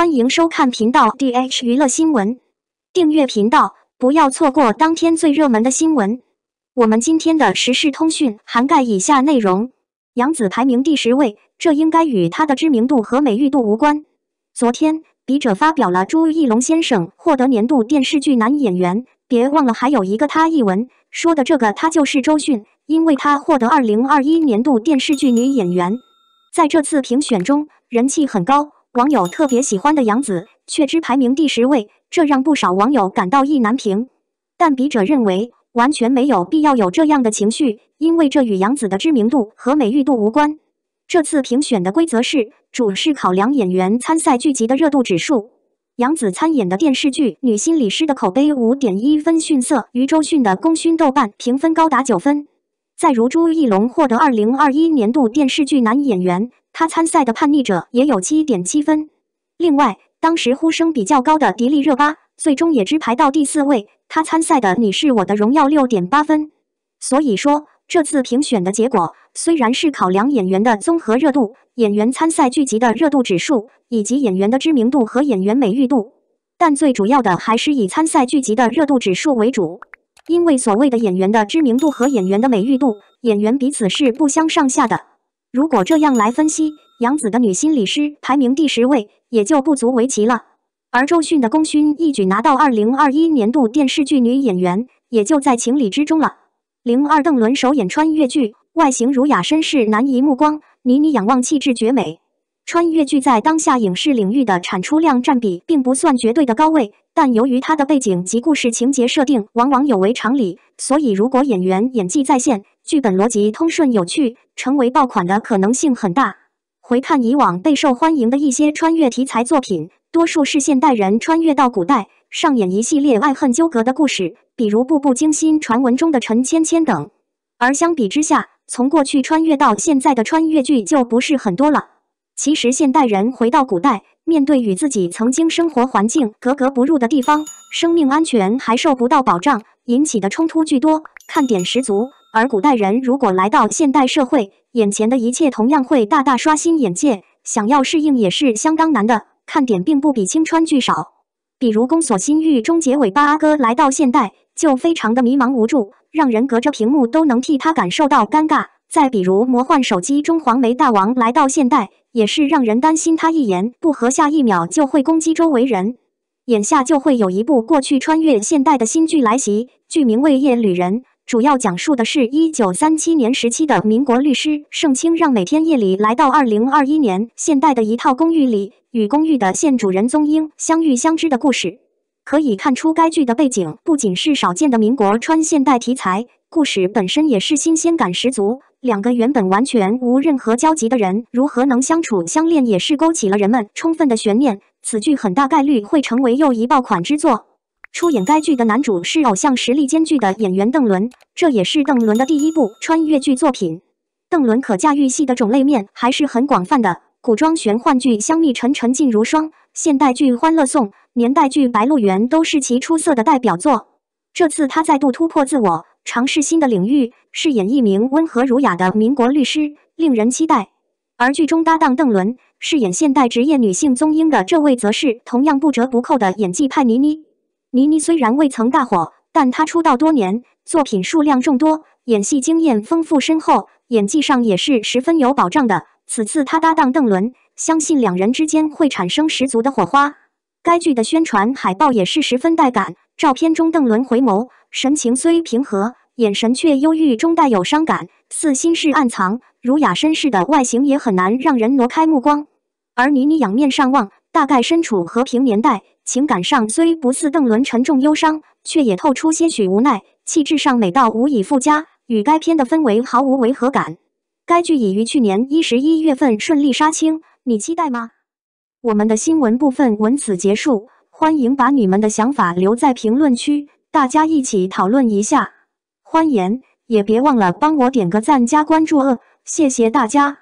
欢迎收看频道 D H 娱乐新闻，订阅频道，不要错过当天最热门的新闻。我们今天的时事通讯涵盖以下内容：杨紫排名第十位，这应该与她的知名度和美誉度无关。昨天笔者发表了朱一龙先生获得年度电视剧男演员，别忘了还有一个他。一文说的这个他就是周迅，因为他获得二零二一年度电视剧女演员，在这次评选中人气很高。网友特别喜欢的杨紫，却只排名第十位，这让不少网友感到意难平。但笔者认为，完全没有必要有这样的情绪，因为这与杨紫的知名度和美誉度无关。这次评选的规则是，主是考量演员参赛剧集的热度指数。杨紫参演的电视剧《女心理师》的口碑五点一分逊色于周迅的《功勋》，豆瓣评分高达九分。再如朱一龙获得二零二一年度电视剧男演员。他参赛的《叛逆者》也有七点七分。另外，当时呼声比较高的迪丽热巴，最终也只排到第四位。他参赛的《你是我的荣耀》六点八分。所以说，这次评选的结果虽然是考量演员的综合热度、演员参赛剧集的热度指数以及演员的知名度和演员美誉度，但最主要的还是以参赛剧集的热度指数为主，因为所谓的演员的知名度和演员的美誉度，演员彼此是不相上下的。如果这样来分析，杨紫的女心理师排名第十位也就不足为奇了。而周迅的功勋一举拿到二零二一年度电视剧女演员，也就在情理之中了。零二邓伦首演穿越剧，外形儒雅绅士男一目光女女仰望，气质绝美。穿越剧在当下影视领域的产出量占比并不算绝对的高位，但由于它的背景及故事情节设定往往有违常理，所以如果演员演技在线。剧本逻辑通顺有趣，成为爆款的可能性很大。回看以往备受欢迎的一些穿越题材作品，多数是现代人穿越到古代，上演一系列爱恨纠葛的故事，比如《步步惊心》、传闻中的陈芊芊等。而相比之下，从过去穿越到现在的穿越剧就不是很多了。其实，现代人回到古代，面对与自己曾经生活环境格格不入的地方，生命安全还受不到保障，引起的冲突巨多，看点十足。而古代人如果来到现代社会，眼前的一切同样会大大刷新眼界，想要适应也是相当难的。看点并不比青川剧少，比如《宫锁心玉》中结尾八阿哥来到现代就非常的迷茫无助，让人隔着屏幕都能替他感受到尴尬。再比如《魔幻手机》中黄梅大王来到现代，也是让人担心他一言不合下一秒就会攻击周围人。眼下就会有一部过去穿越现代的新剧来袭，剧名为《夜旅人》。主要讲述的是一九三七年时期的民国律师盛清让每天夜里来到二零二一年现代的一套公寓里，与公寓的现主人宗英相遇相知的故事。可以看出，该剧的背景不仅是少见的民国穿现代题材，故事本身也是新鲜感十足。两个原本完全无任何交集的人如何能相处相恋，也是勾起了人们充分的悬念。此剧很大概率会成为又一爆款之作。出演该剧的男主是偶像实力兼具的演员邓伦，这也是邓伦的第一部穿越剧作品。邓伦可驾驭戏的种类面还是很广泛的，古装玄幻剧《香蜜沉沉烬如霜》，现代剧《欢乐颂》，年代剧《白鹿原》都是其出色的代表作。这次他再度突破自我，尝试新的领域，饰演一名温和儒雅的民国律师，令人期待。而剧中搭档邓伦，饰演现代职业女性宗英的这位，则是同样不折不扣的演技派倪妮。倪妮虽然未曾大火，但她出道多年，作品数量众多，演戏经验丰富深厚，演技上也是十分有保障的。此次她搭档邓伦，相信两人之间会产生十足的火花。该剧的宣传海报也是十分带感，照片中邓伦回眸，神情虽平和，眼神却忧郁中带有伤感，似心事暗藏。儒雅绅士的外形也很难让人挪开目光，而倪妮仰面上望，大概身处和平年代。情感上虽不似邓伦沉重忧伤，却也透出些许无奈；气质上美到无以复加，与该片的氛围毫无违和感。该剧已于去年一十一月份顺利杀青，你期待吗？我们的新闻部分文此结束，欢迎把你们的想法留在评论区，大家一起讨论一下。欢颜，也别忘了帮我点个赞加关注哦，谢谢大家。